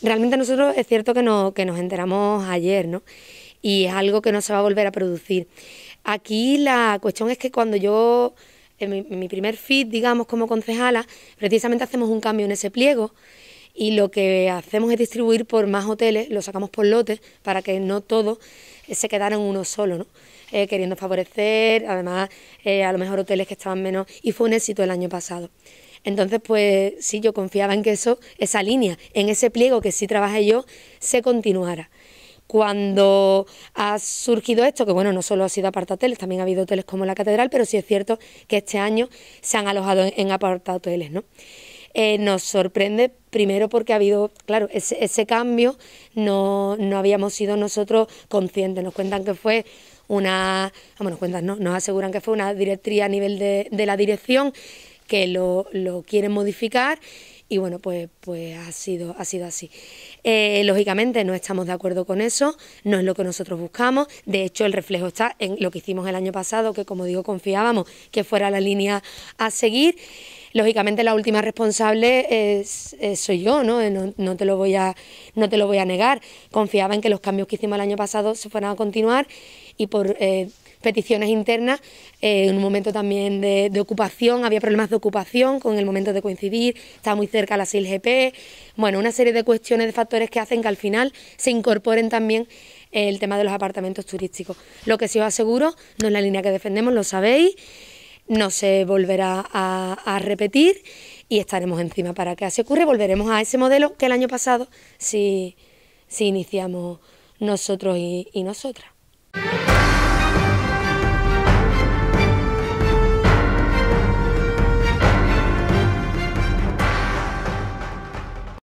Realmente nosotros es cierto que, no, que nos enteramos ayer, ¿no? Y es algo que no se va a volver a producir. Aquí la cuestión es que cuando yo, en mi, primer fit, digamos, como concejala, precisamente hacemos un cambio en ese pliego y lo que hacemos es distribuir por más hoteles, lo sacamos por lotes para que no todos eh, se quedaran uno solo, ¿no? Eh, queriendo favorecer, además, eh, a lo mejor hoteles que estaban menos, y fue un éxito el año pasado. Entonces, pues sí, yo confiaba en que eso, esa línea, en ese pliego que sí trabajé yo, se continuara. Cuando ha surgido esto, que bueno, no solo ha sido apartateles, también ha habido hoteles como la Catedral, pero sí es cierto que este año se han alojado en, apartateles, ¿no? Eh, nos sorprende primero porque ha habido, claro, ese, cambio no, no, habíamos sido nosotros conscientes. Nos cuentan que fue una, bueno, nos cuentan, no, nos aseguran que fue una directriz a nivel de, de la dirección que lo, lo quieren modificar y bueno, pues, pues ha, sido, ha sido así. Eh, lógicamente no estamos de acuerdo con eso, no es lo que nosotros buscamos, de hecho el reflejo está en lo que hicimos el año pasado, que como digo confiábamos que fuera la línea a seguir lógicamente la última responsable es, soy yo, ¿no? No, te lo voy a, no te lo voy a negar. Confiaba en que los cambios que hicimos el año pasado se fueran a continuar y por eh, peticiones internas, eh, en un momento también de, ocupación, había problemas de ocupación con el momento de coincidir, estaba muy cerca la SILGP, bueno, una serie de cuestiones, de factores que hacen que al final se incorporen también el tema de los apartamentos turísticos. Lo que sí os aseguro, no es la línea que defendemos, lo sabéis, no se volverá a, repetir y estaremos encima para que así ocurra. Volveremos a ese modelo que el año pasado si, iniciamos nosotros y nosotras.